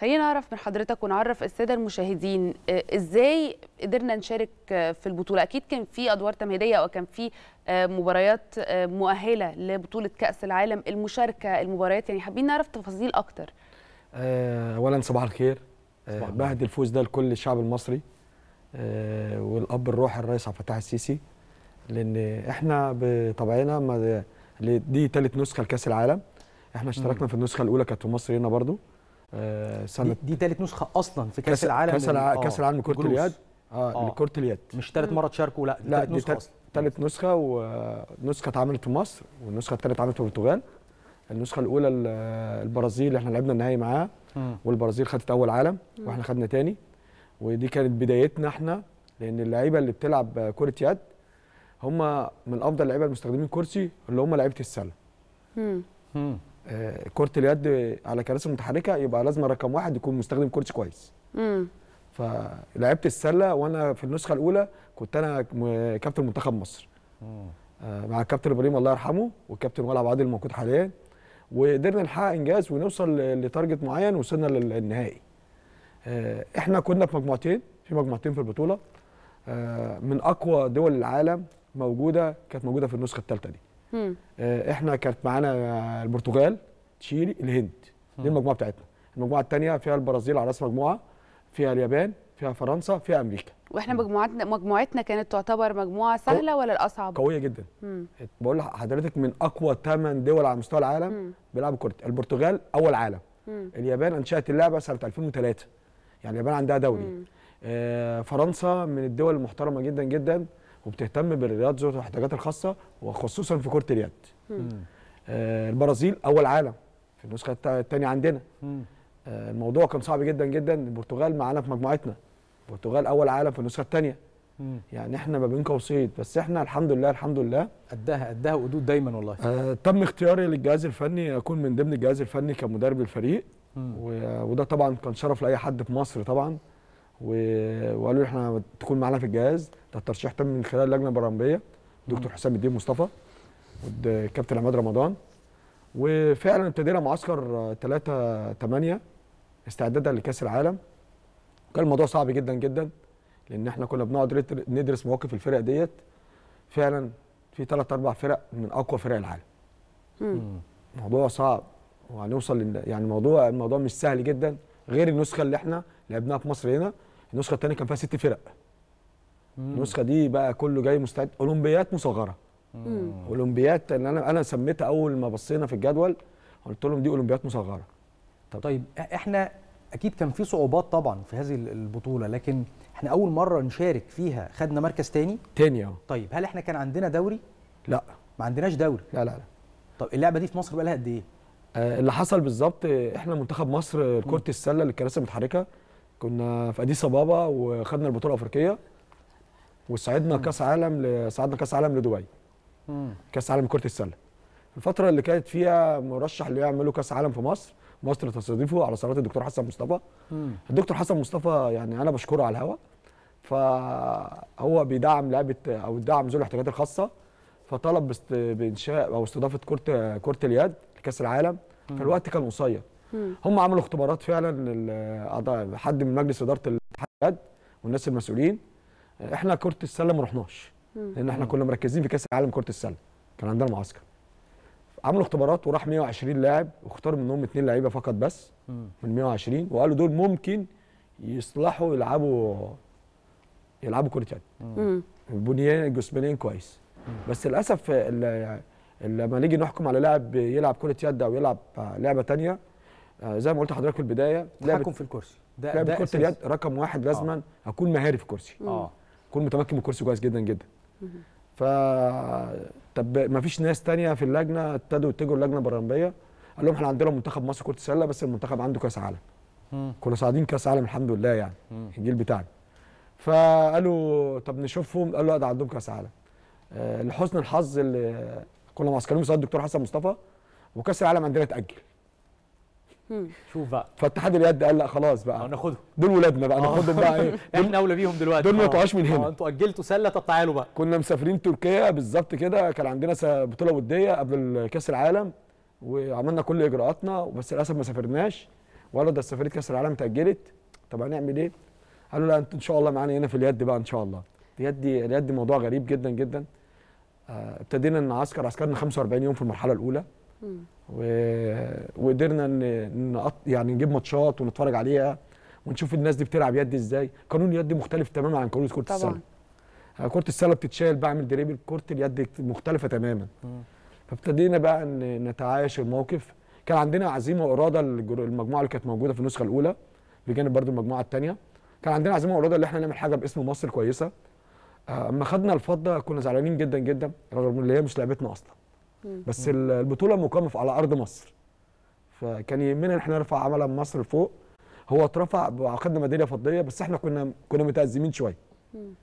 خلينا نعرف من حضرتك ونعرف الساده المشاهدين آه، ازاي قدرنا نشارك آه، في البطوله اكيد كان في ادوار تمهيديه او كان في آه، مباريات مؤهله لبطوله كاس العالم المشاركه المباريات يعني حابين نعرف تفاصيل اكتر اولا صباح الخير بعد الفوز ده لكل الشعب المصري والاب الروحي الرئيس عبد الفتاح السيسي لان احنا بطبعنا دي ثالث نسخه لكاس العالم احنا اشتركنا في النسخه الاولى كانت في مصر هنا برضو آه، سنه دي ثالث نسخه اصلا في كاس العالم كاس العالم كاس آه، العالم لكره اليد آه،, اه لكره اليد مش ثالث مره تشاركوا لا دي لا دي ثالث نسخه ونسخه اتعملت في مصر والنسخه الثانيه اتعملت في البرتغال النسخه الاولى البرازيل احنا لعبنا النهائي معاها والبرازيل خدت اول عالم واحنا خدنا ثاني ودي كانت بدايتنا احنا لان اللعيبه اللي بتلعب كره يد هم من افضل اللعيبه المستخدمين كرسي اللي هم لعيبه السله آه، كره اليد على كراسي متحركه يبقى لازم رقم واحد يكون مستخدم كرسي كويس امم فلعبت السله وانا في النسخه الاولى كنت انا كابتن منتخب مصر آه مع الكابتن ابراهيم الله يرحمه والكابتن ولع عادل الموجود حاليا وقدرنا نحقق انجاز ونوصل لتارجت معين وصلنا للنهائي آه، احنا كنا في مجموعتين في مجموعتين في البطوله آه، من اقوى دول العالم موجوده كانت موجوده في النسخه الثالثه دي آه، احنا كانت معانا البرتغال تشيلي الهند دي المجموعه بتاعتنا المجموعه الثانيه فيها البرازيل على راس مجموعه فيها اليابان فيها فرنسا فيها امريكا واحنا مجموعتنا مجموعتنا كانت تعتبر مجموعه سهله ولا الاصعب قويه جدا مم. بقول لحضرتك من اقوى 8 دول على مستوى العالم بيلعبوا كره البرتغال اول عالم مم. اليابان انشات اللعبه سنه 2003 يعني اليابان عندها دوري آه فرنسا من الدول المحترمه جدا جدا وبتهتم بالرياضات ذات الاحتياجات الخاصه وخصوصا في كره اليد آه البرازيل اول عالم في النسخه الثانيه عندنا آه الموضوع كان صعب جدا جدا البرتغال معانا في مجموعتنا البرتغال اول عالم في النسخه الثانيه يعني احنا ما بين قوسين بس احنا الحمد لله الحمد لله قدها قدها وقدود دايما والله آه تم اختياري للجهاز الفني اكون من ضمن الجهاز الفني كمدرب الفريق وده طبعا كان شرف لاي حد في مصر طبعا وقالوا احنا تكون معانا في الجهاز ده الترشيح تم من خلال اللجنه البرامبيه دكتور حسام الدين مصطفى والكابتن عماد رمضان وفعلا ابتدينا معسكر 3 8 استعدادا لكاس العالم كان الموضوع صعب جدا جدا لان احنا كنا بنقعد ندرس مواقف الفرق ديت فعلا في ثلاث اربع فرق من اقوى فرق العالم مم. موضوع صعب وهنوصل يعني الموضوع الموضوع مش سهل جدا غير النسخه اللي احنا لعبناها في مصر هنا النسخه الثانيه كان فيها ست فرق مم. النسخه دي بقى كله جاي مستعد اولمبيات مصغره مم. اولمبيات ان انا انا سميتها اول ما بصينا في الجدول قلت لهم دي اولمبيات مصغره طب طيب احنا اكيد كان في صعوبات طبعا في هذه البطوله لكن احنا اول مره نشارك فيها خدنا مركز تاني تاني اه طيب هل احنا كان عندنا دوري لا ما عندناش دوري لا لا لا طب اللعبه دي في مصر بقى لها قد ايه آه، اللي حصل بالظبط احنا منتخب مصر كره السله للكراسي المتحركه كنا في اديس ابابا وخدنا البطوله الافريقيه وصعدنا كاس عالم صعدنا كاس عالم لدبي كاس عالم كره السله الفتره اللي كانت فيها مرشح اللي يعملوا كاس عالم في مصر مصر تستضيفه على صلاه الدكتور حسن مصطفى الدكتور حسن مصطفى يعني انا بشكره على الهوا فهو بيدعم لعبه او دعم ذوي الاحتياجات الخاصه فطلب بانشاء او استضافه كره كره اليد كاس العالم فالوقت كان قصير هم عملوا اختبارات فعلا حد من مجلس اداره الاتحاد والناس المسؤولين احنا كره السله ما رحناش لان احنا كنا مركزين في كاس العالم كره السله كان عندنا معسكر عملوا اختبارات وراح 120 لاعب واختاروا منهم اثنين لعيبه فقط بس من 120 وقالوا دول ممكن يصلحوا يلعبوا يلعبوا كره يد بنيان جسمانيا كويس بس للاسف لما نيجي نحكم على لاعب يلعب كره يد او يلعب آه، لعبه ثانيه آه، زي ما قلت لحضرتك في البدايه تحكم في الكرسي ده لعبه كره اليد رقم واحد آه. لازما اكون مهاري في الكرسي اه اكون متمكن من الكرسي كويس جدا جدا ف طب ما فيش ناس ثانيه في اللجنه ابتدوا يتجهوا اللجنه البرلمانيه قال لهم احنا عندنا منتخب مصر كره السله بس المنتخب عنده كاس عالم كنا صاعدين كاس عالم الحمد لله يعني الجيل بتاعنا فقالوا طب نشوفهم قالوا لا ده عندهم كاس عالم لحسن الحظ اللي كنا معسكرين مساعد الدكتور حسن مصطفى وكاس العالم عندنا اتاجل شوف بقى فاتحاد اليد قال لا خلاص بقى آه، ناخدهم دول ولادنا بقى آه. ناخدهم بقى ايه احنا اولى بيهم دلوقتي دول ما آه. يقعوش من هنا انتوا اجلتوا سله طب تعالوا بقى كنا مسافرين تركيا بالظبط كده كان عندنا بطوله وديه قبل كاس العالم وعملنا كل اجراءاتنا بس للاسف ما سافرناش وقالوا ده سفريه كاس العالم اتاجلت طب هنعمل ايه؟ قالوا لا انتوا ان شاء الله معانا هنا في اليد بقى ان شاء الله اليد اليد موضوع غريب جدا جدا آه، ابتدينا نعسكر عسكرنا 45 يوم في المرحله الاولى و... وقدرنا ن... يعني نجيب ماتشات ونتفرج عليها ونشوف الناس دي بتلعب يد ازاي قانون اليد مختلف تماما عن قانون كره السله آه، كره السله بتتشال بعمل دريبل كره اليد مختلفه تماما فابتدينا بقى نتعايش الموقف كان عندنا عزيمه واراده المجموعه اللي كانت موجوده في النسخه الاولى بجانب برضو المجموعه الثانيه كان عندنا عزيمه واراده ان احنا نعمل حاجه باسم مصر كويسه اما خدنا الفضه كنا زعلانين جدا جدا رغم ان هي مش لعبتنا اصلا بس البطوله مقامه على ارض مصر فكان يهمنا ان احنا نرفع عمل مصر لفوق هو اترفع وعقدنا ميداليه فضيه بس احنا كنا كنا متازمين شويه